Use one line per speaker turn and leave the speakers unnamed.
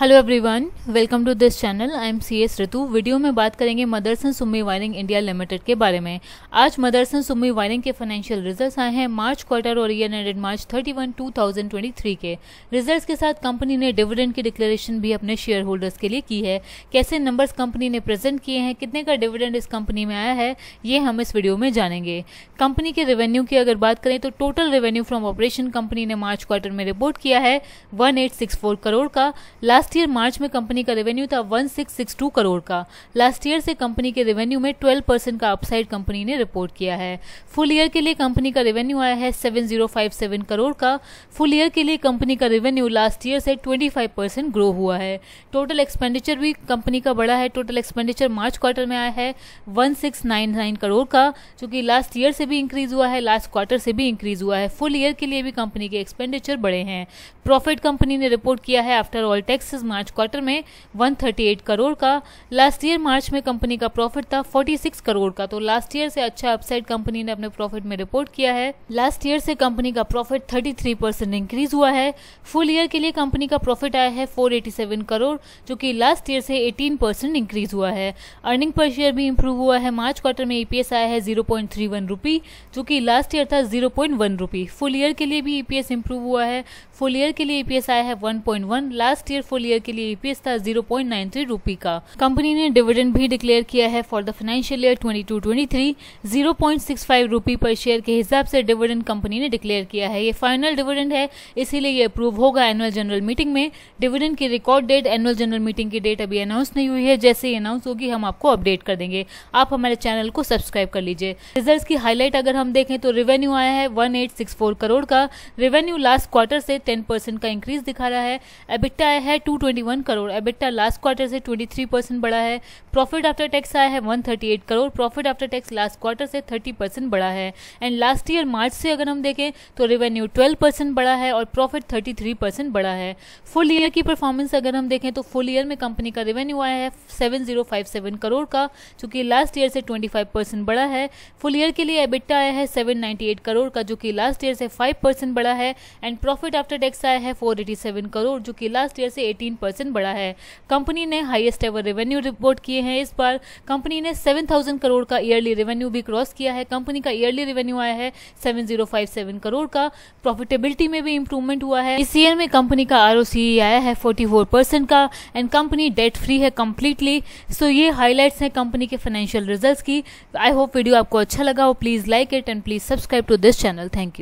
hello everyone welcome to this channel I am C S Ritu video में बात करेंगे Motherson Sumi wiring India limited के बारे में आज मदरसन सुम्मी वायरिंग के फाइनेंशियल रिजल्ट्स आए हैं मार्च क्वार्टर और ईयर एंडेड मार्च 31 2023 के रिजल्ट्स के साथ कंपनी ने डिविडेंड की डिक्लेरेशन भी अपने शेयर होल्डर्स के लिए की है कैसे नंबर्स कंपनी ने प्रेजेंट किए हैं कितने का डिविडेंड इस कंपनी में आया है ये हम इस वीडियो में जानेंगे कंपनी के रेवेन्यू की अगर बात करें तो total revenue from operation company ने मार्च क्वार्टर में रिपोर्ट किया है वन करोड़ का लास्ट लास्ट ईयर मार्च में कंपनी का रेवेन्यू था 1662 करोड़ का लास्ट ईयर से कंपनी के रेवेन्यू में 12 परसेंट का अपसाइड कंपनी ने रिपोर्ट किया है फुल ईयर के लिए कंपनी का रेवेन्यू आया है 7057 करोड़ का फुल ईयर के लिए कंपनी का रेवेन्यू लास्ट ईयर से 25 परसेंट ग्रो हुआ है टोटल एक्सपेंडिचर भी कंपनी का बड़ा है टोटल एक्सपेंडिचर मार्च क्वार्टर में आया है वन करोड़ का जो कि लास्ट ईयर से भी इंक्रीज हुआ है लास्ट क्वार्टर से भी इंक्रीज हुआ है फुल ईयर के लिए भी कंपनी के एक्सपेंडिचर बड़े हैं प्रॉफिट कंपनी ने रिपोर्ट किया है after all tax versus March quarter में 138 करोड़ का लास्ट ईयर मार्च में कंपनी का प्रॉफिट था 46 करोड़ का तो लास्ट ईयर से अच्छा अपसाइड कंपनी ने अपने प्रॉफिट में रिपोर्ट किया है लास्ट ईयर से कंपनी का प्रॉफिट 33 परसेंट इंक्रीज हुआ है फुल ईयर के लिए कंपनी का प्रॉफिट आया है 487 करोड़ जो कि लास्ट ईयर से 18 परसेंट इंक्रीज हुआ है अर्निंग पर शेयर भी इंप्रूव हुआ है मार्च क्वार्टर में ईपीएस e आया है जीरो रुपी जो कि लास्ट ईयर था जीरो रुपी फुल ईयर के लिए भी ईपीएस e इंप्रूव हुआ है फुल ईयर के लिए ईपीएस e आया है one one last year full year के लिए ईपीएस था जीरो पॉइंट नाइन थ्री रूपी का कंपनी ने डिविडेंड भी डिक्लेयर किया है for the financial year twenty two twenty three zero point six five rupee per share के हिसाब से डिविडेंड कंपनी ने डिक्लेयर किया है ये फाइनल डिविडेंड है इसीलिए ये अप्रूव होगा एनुअल जनरल मीटिंग में डिविडेंड की record date annual general meeting की डेट अभी अनाउंस नहीं हुई है जैसे ही अनाउंस होगी हम आपको अपडेट कर देंगे आप हमारे चैनल को सब्सक्राइब कर लीजिए रिजल्ट की हाईलाइट अगर हम देखें तो रेवेन्यू आया है फोर करोड़ का रेवेन्यू लास्ट क्वार्टर से टेन परसेंट का इंक्रीज दिखा रहा है एबिटा आया है two 221 crore EBITDA last quarter से 23 परसेंट बढ़ा है प्रॉफिट आफ्टर टैक्स आया है 138 crore profit after tax last quarter से 30 परसेंट बढ़ा है एंड लास्ट ईयर मार्च से अगर हम देखें तो रेवेन्यू 12 परसेंट बढ़ा है और प्रॉफिट 33 परसेंट बढ़ा है फुल ईयर की परफॉर्मेंस अगर हम देखें तो फुल ईयर में कंपनी का रेवेन्यू आया है सेवन करोड़ का जो कि लास्ट ईयर से ट्वेंटी परसेंट बढ़ा है फुल ईयर के लिए एबिट्टा आया है सेवन करोड़ का जो कि लास्ट ईयर से फाइव परसेंट बढ़ा है एंड प्रॉफिट आफ्टर टैक्स आया है फोर करोड़ जो कि लास्ट ईयर से 18 परसेंट बढ़ा है कंपनी ने हाईएस्ट एवर रेवेन्यू रिपोर्ट किए हैं इस बार कंपनी ने 7000 करोड़ का ईयरली रेवेन्यू भी क्रॉस किया है कंपनी का ईयरली रेवेन्यू आया है 7057 करोड़ का प्रॉफिटेबिलिटी में भी इंप्रूवमेंट हुआ है इस ईयर में कंपनी का आर आया है फोर्टी परसेंट का एंड कंपनी डेट फ्री है कम्प्लीटली सो ये हाईलाइट्स हैं कंपनी के फाइनेंशियल रिजल्ट की आई होप वीडियो आपको अच्छा लगा हो please like it and please subscribe to this channel thank you